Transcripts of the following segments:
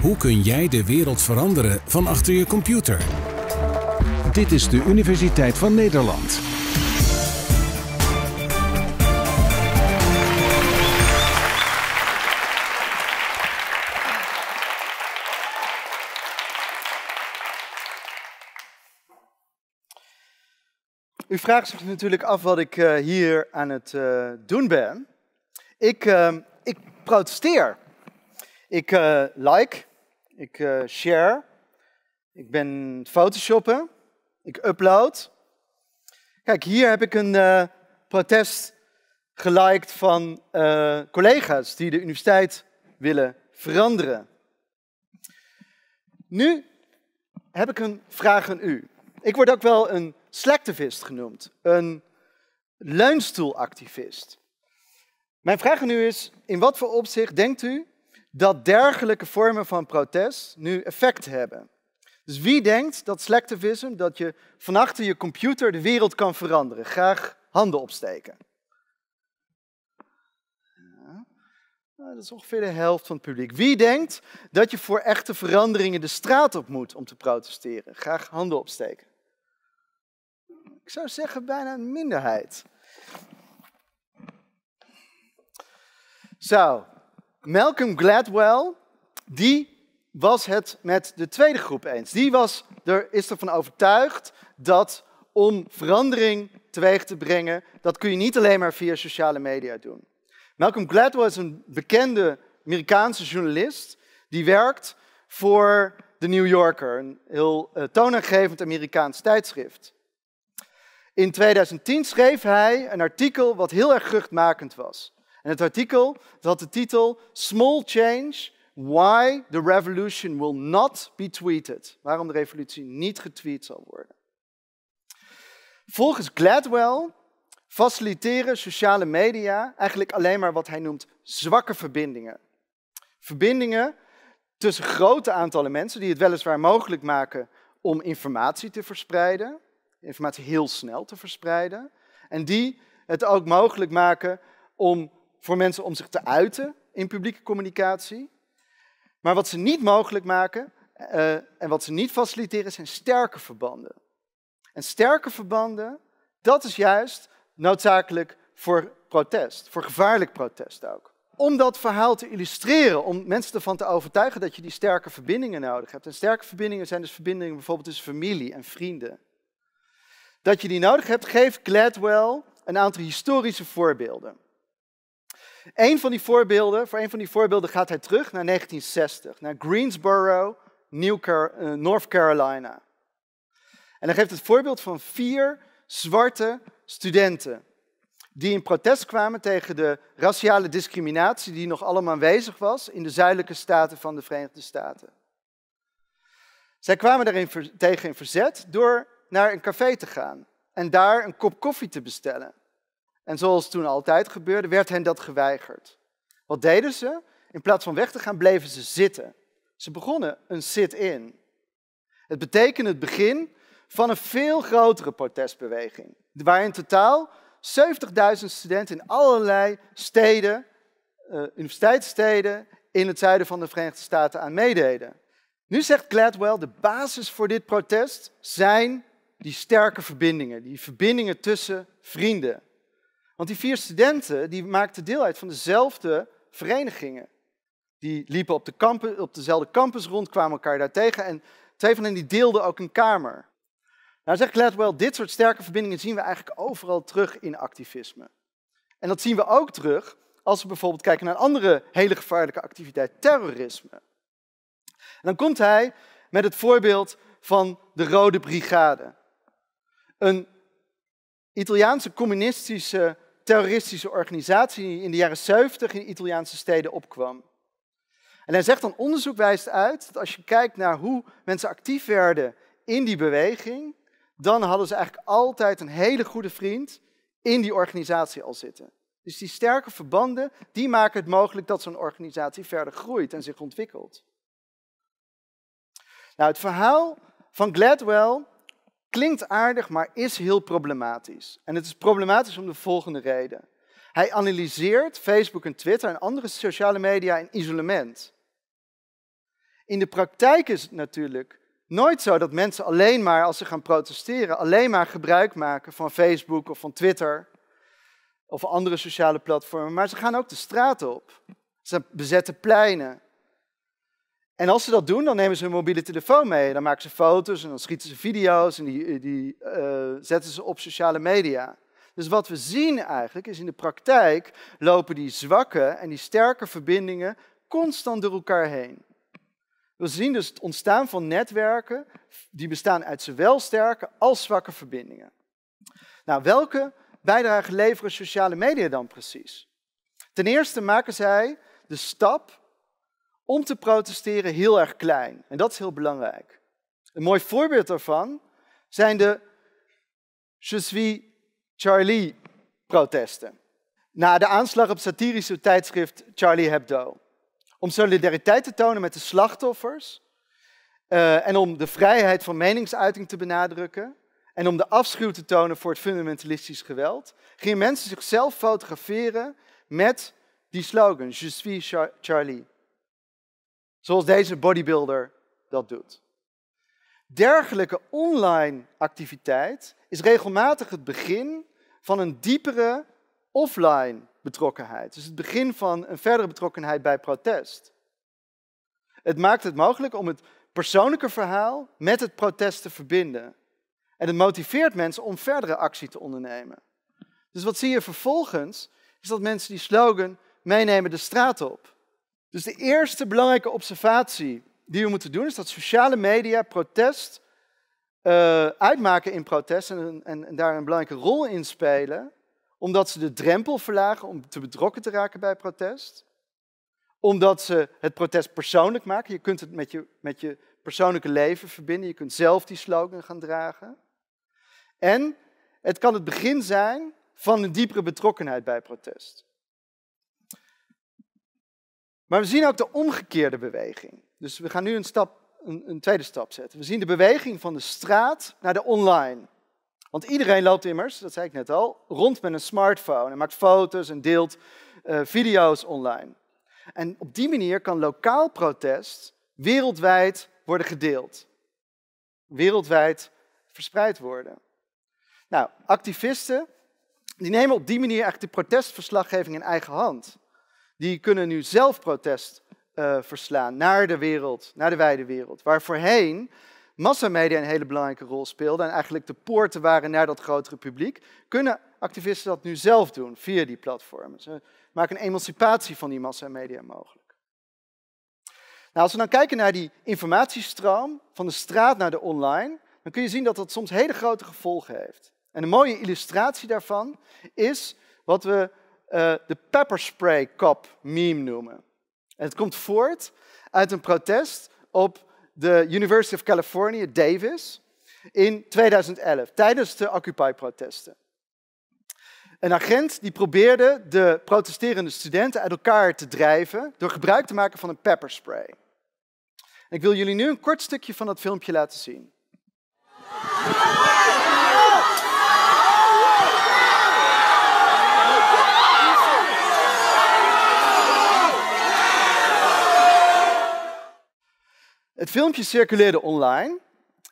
Hoe kun jij de wereld veranderen van achter je computer? Dit is de Universiteit van Nederland. U vraagt zich natuurlijk af wat ik eh, hier aan het eh, doen ben. Ik, ehm, ik protesteer. Ik eh, like. Ik eh, share. Ik ben photoshoppen. Ik upload. Kijk, hier heb ik een eh, protest geliked van collega's die de universiteit willen veranderen. Nu heb ik een vraag aan u. Ik word ook wel een slacktivist genoemd, een leunstoelactivist. Mijn vraag nu is, in wat voor opzicht denkt u dat dergelijke vormen van protest nu effect hebben? Dus wie denkt dat selectivism, dat je van achter je computer de wereld kan veranderen? Graag handen opsteken. Ja, nou, dat is ongeveer de helft van het publiek. Wie denkt dat je voor echte veranderingen de straat op moet om te protesteren? Graag handen opsteken. Ik zou zeggen bijna een minderheid. Zo, Malcolm Gladwell, die was het met de tweede groep eens. Die was er, is ervan overtuigd dat om verandering teweeg te brengen, dat kun je niet alleen maar via sociale media doen. Malcolm Gladwell is een bekende Amerikaanse journalist die werkt voor The New Yorker, een heel eh, toonaangevend Amerikaans tijdschrift. In 2010 schreef hij een artikel wat heel erg geruchtmakend was. En het artikel had de titel Small Change, Why the Revolution Will Not Be Tweeted. Waarom de revolutie niet getweet zal worden. Volgens Gladwell faciliteren sociale media eigenlijk alleen maar wat hij noemt zwakke verbindingen. Verbindingen tussen grote aantallen mensen die het weliswaar mogelijk maken om informatie te verspreiden, informatie heel snel te verspreiden, en die het ook mogelijk maken om voor mensen om zich te uiten in publieke communicatie. Maar wat ze niet mogelijk maken eh, en wat ze niet faciliteren zijn sterke verbanden. En sterke verbanden, dat is juist noodzakelijk voor protest, voor gevaarlijk protest ook. Om dat verhaal te illustreren, om mensen ervan te overtuigen dat je die sterke verbindingen nodig hebt. En sterke verbindingen zijn dus verbindingen bijvoorbeeld tussen familie en vrienden. Dat je die nodig hebt, geeft Gladwell een aantal historische voorbeelden. Een van die voorbeelden, voor een van die voorbeelden gaat hij terug naar 1960, naar Greensboro, eh, North Carolina. En hij geeft het voorbeeld van vier zwarte studenten die in protest kwamen tegen de raciale discriminatie die nog allemaal aanwezig was in de zuidelijke staten van de Verenigde Staten. Zij kwamen daarin tegen in verzet door naar een café te gaan en daar een kop koffie te bestellen. En zoals toen altijd gebeurde, werd hen dat geweigerd. Wat deden ze? In plaats van weg te gaan, bleven ze zitten. Ze begonnen een sit-in. Het betekende het begin van een veel grotere protestbeweging, waar in totaal 70.000 studenten in allerlei steden, eh, universiteitssteden in het zuiden van de Verenigde Staten aan meededen. Nu zegt Gladwell, de basis voor dit protest zijn die sterke verbindingen, die verbindingen tussen vrienden. Want die vier studenten die maakten deel uit van dezelfde verenigingen. Die liepen op, de campus, op dezelfde campus rond, kwamen elkaar daar tegen en twee van hen die deelden ook een kamer. Nou zegt Gladwell, dit soort sterke verbindingen zien we eigenlijk overal terug in activisme. En dat zien we ook terug als we bijvoorbeeld kijken naar een andere hele gevaarlijke activiteit, terrorisme. En dan komt hij met het voorbeeld van de Rode Brigade. Een Italiaanse communistische terroristische organisatie die in de jaren 70 in Italiaanse steden opkwam. En hij zegt dan, onderzoek wijst uit dat als je kijkt naar hoe mensen actief werden in die beweging, dan hadden ze eigenlijk altijd een hele goede vriend in die organisatie al zitten. Dus die sterke verbanden, die maken het mogelijk dat zo'n organisatie verder groeit en zich ontwikkelt. Nou, het verhaal van Gladwell Klinkt aardig, maar is heel problematisch. En het is problematisch om de volgende reden. Hij analyseert Facebook en Twitter en andere sociale media in isolement. In de praktijk is het natuurlijk nooit zo dat mensen alleen maar als ze gaan protesteren, alleen maar gebruik maken van Facebook of van Twitter of andere sociale platformen. Maar ze gaan ook de straat op. Ze bezetten pleinen. En als ze dat doen, dan nemen ze hun mobiele telefoon mee. Dan maken ze foto's en dan schieten ze video's en die, die eh, zetten ze op sociale media. Dus wat we zien eigenlijk is in de praktijk lopen die zwakke en die sterke verbindingen constant door elkaar heen. We zien dus het ontstaan van netwerken die bestaan uit zowel sterke als zwakke verbindingen. Nou, welke bijdrage leveren sociale media dan precies? Ten eerste maken zij de stap om te protesteren heel erg klein. En dat is heel belangrijk. Een mooi voorbeeld daarvan zijn de Je suis Charlie protesten. Na de aanslag op satirische tijdschrift Charlie Hebdo. Om solidariteit te tonen met de slachtoffers eh, en om de vrijheid van meningsuiting te benadrukken en om de afschuw te tonen voor het fundamentalistisch geweld, gingen mensen zichzelf fotograferen met die slogan Je suis Charlie. Zoals deze bodybuilder dat doet. Dergelijke online activiteit is regelmatig het begin van een diepere offline betrokkenheid. Dus het begin van een verdere betrokkenheid bij protest. Het maakt het mogelijk om het persoonlijke verhaal met het protest te verbinden. En het motiveert mensen om verdere actie te ondernemen. Dus wat zie je vervolgens, is dat mensen die slogan meenemen de straat op. Dus de eerste belangrijke observatie die we moeten doen is dat sociale media protest eh, uitmaken in protest en, en, daar een belangrijke rol in spelen, omdat ze de drempel verlagen om te betrokken te raken bij protest, omdat ze het protest persoonlijk maken. Je kunt het met je, met je persoonlijke leven verbinden, je kunt zelf die slogan gaan dragen. En het kan het begin zijn van een diepere betrokkenheid bij protest. Maar we zien ook de omgekeerde beweging. Dus we gaan nu een, stap, een, een tweede stap zetten. We zien de beweging van de straat naar de online. Want iedereen loopt immers, dat zei ik net al, rond met een smartphone en maakt foto's en deelt eh, video's online. En op die manier kan lokaal protest wereldwijd worden gedeeld. Wereldwijd verspreid worden. Nou, activisten die nemen op die manier eigenlijk de protestverslaggeving in eigen hand die kunnen nu zelf protest eh, verslaan naar de wereld, naar de wijde wereld. Waar voorheen massamedia een hele belangrijke rol speelden en eigenlijk de poorten waren naar dat grotere publiek, kunnen activisten dat nu zelf doen via die platformen. Ze maken een emancipatie van die massamedia mogelijk. Nou, als we dan kijken naar die informatiestroom van de straat naar de online, dan kun je zien dat dat soms hele grote gevolgen heeft. En een mooie illustratie daarvan is wat we eh, de pepperspray cop meme noemen. En het komt voort uit een protest op de University of California, Davis, in 2011, tijdens de Occupy-protesten. Een agent die probeerde de protesterende studenten uit elkaar te drijven door gebruik te maken van een pepperspray. Ik wil jullie nu een kort stukje van dat filmpje laten zien. Het filmpje circuleerde online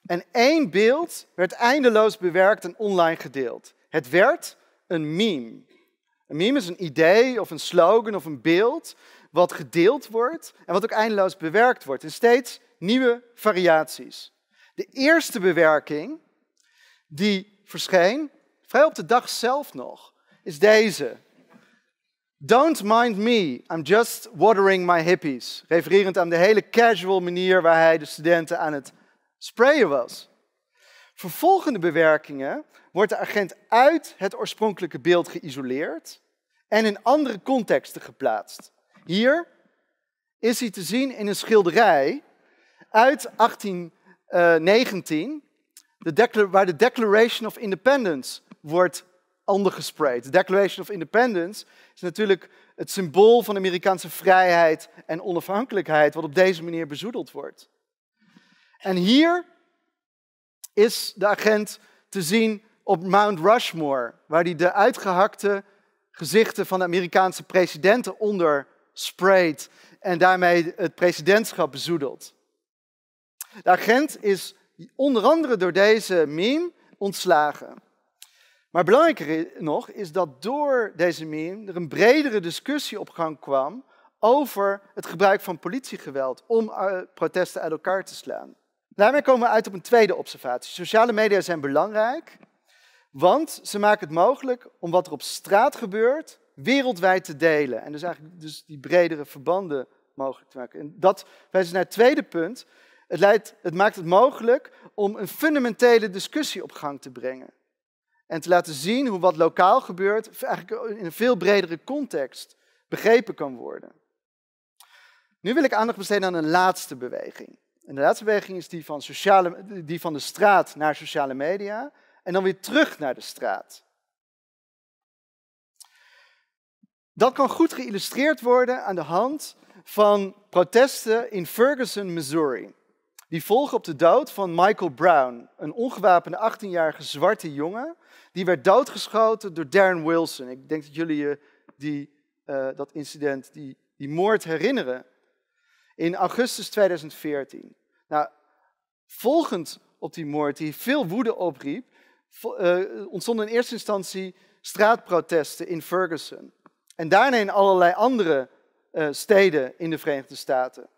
en één beeld werd eindeloos bewerkt en online gedeeld. Het werd een meme. Een meme is een idee of een slogan of een beeld wat gedeeld wordt en wat ook eindeloos bewerkt wordt in steeds nieuwe variaties. De eerste bewerking die verscheen, vrij op de dag zelf nog, is deze. Don't mind me, I'm just watering my hippies. Refererend aan de hele casual manier waar hij de studenten aan het sprayen was. Vervolgende bewerkingen wordt de agent uit het oorspronkelijke beeld geïsoleerd en in andere contexten geplaatst. Hier is hij te zien in een schilderij uit 1819, eh, waar de Declaration of Independence wordt ander De Declaration of Independence is natuurlijk het symbool van Amerikaanse vrijheid en onafhankelijkheid, wat op deze manier bezoedeld wordt. En hier is de agent te zien op Mount Rushmore, waar hij de uitgehakte gezichten van de Amerikaanse presidenten onder sprayt en daarmee het presidentschap bezoedelt. De agent is onder andere door deze meme ontslagen. Maar belangrijker nog is dat door deze meme er een bredere discussie op gang kwam over het gebruik van politiegeweld om eh, protesten uit elkaar te slaan. Daarmee komen we uit op een tweede observatie. Sociale media zijn belangrijk, want ze maken het mogelijk om wat er op straat gebeurt wereldwijd te delen. En dus eigenlijk dus die bredere verbanden mogelijk te maken. En dat wijst dus naar het tweede punt. Het, leidt, het maakt het mogelijk om een fundamentele discussie op gang te brengen en te laten zien hoe wat lokaal gebeurt eigenlijk in een veel bredere context begrepen kan worden. Nu wil ik aandacht besteden aan een laatste beweging. En de laatste beweging is die van, sociale, die van de straat naar sociale media en dan weer terug naar de straat. Dat kan goed geïllustreerd worden aan de hand van protesten in Ferguson, Missouri. Die volgen op de dood van Michael Brown, een ongewapende 18-jarige zwarte jongen. Die werd doodgeschoten door Darren Wilson. Ik denk dat jullie je die, eh, dat incident, die, die moord herinneren. In augustus 2014. Nou, volgend op die moord, die veel woede opriep, uh, eh, ontstonden in eerste instantie straatprotesten in Ferguson. En daarna in allerlei andere eh, steden in de Verenigde Staten.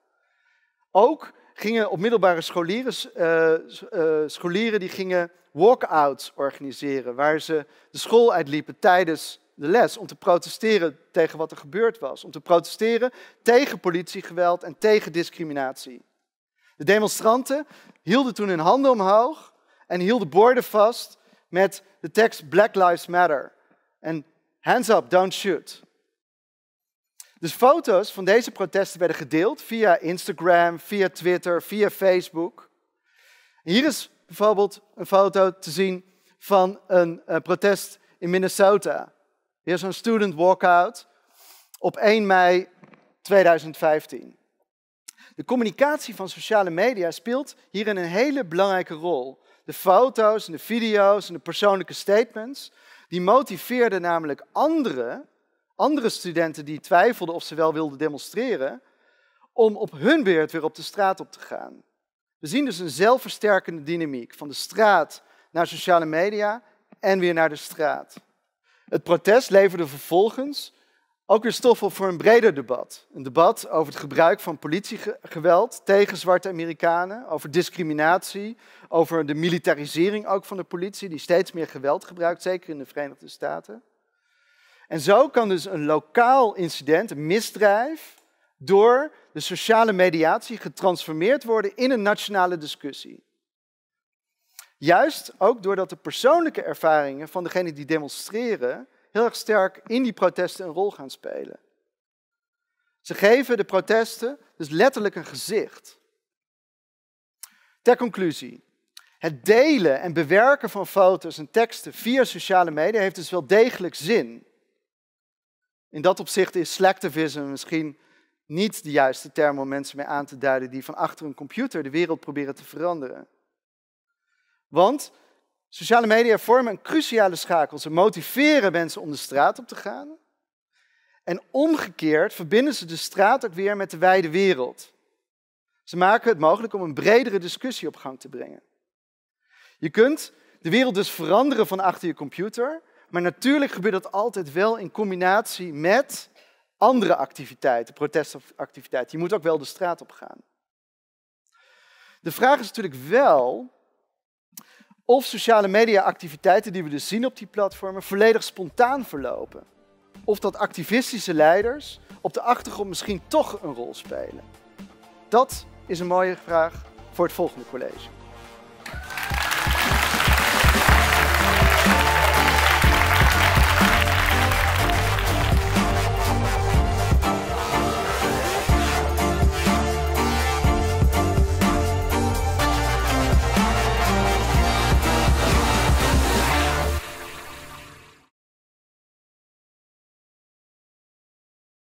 Ook gingen op middelbare scholieren, eh, eh, scholieren die gingen walkouts organiseren, waar ze de school uitliepen tijdens de les om te protesteren tegen wat er gebeurd was, om te protesteren tegen politiegeweld en tegen discriminatie. De demonstranten hielden toen hun handen omhoog en hielden borden vast met de tekst Black Lives Matter en Hands up, don't shoot. Dus foto's van deze protesten werden gedeeld via Instagram, via Twitter, via Facebook. Hier is bijvoorbeeld een foto te zien van een eh, protest in Minnesota. Hier is een student walkout op 1 mei 2015. De communicatie van sociale media speelt hierin een hele belangrijke rol. De foto's en de video's en de persoonlijke statements, die motiveerden namelijk anderen andere studenten die twijfelden of ze wel wilden demonstreren, om op hun beurt weer op de straat op te gaan. We zien dus een zelfversterkende dynamiek van de straat naar sociale media en weer naar de straat. Het protest leverde vervolgens ook weer stof op voor een breder debat. Een debat over het gebruik van politiegeweld tegen zwarte Amerikanen, over discriminatie, over de militarisering ook van de politie, die steeds meer geweld gebruikt, zeker in de Verenigde Staten. En zo kan dus een lokaal incident, een misdrijf, door de sociale mediatie getransformeerd worden in een nationale discussie. Juist ook doordat de persoonlijke ervaringen van degenen die demonstreren heel erg sterk in die protesten een rol gaan spelen. Ze geven de protesten dus letterlijk een gezicht. Ter conclusie. Het delen en bewerken van foto's en teksten via sociale media heeft dus wel degelijk zin. In dat opzicht is slacktivism misschien niet de juiste term om mensen mee aan te duiden die van achter een computer de wereld proberen te veranderen. Want sociale media vormen een cruciale schakel. Ze motiveren mensen om de straat op te gaan. En omgekeerd verbinden ze de straat ook weer met de wijde wereld. Ze maken het mogelijk om een bredere discussie op gang te brengen. Je kunt de wereld dus veranderen van achter je computer, maar natuurlijk gebeurt dat altijd wel in combinatie met andere activiteiten, protestactiviteiten. Je moet ook wel de straat op gaan. De vraag is natuurlijk wel of sociale media activiteiten die we dus zien op die platformen volledig spontaan verlopen. Of dat activistische leiders op de achtergrond misschien toch een rol spelen. Dat is een mooie vraag voor het volgende college.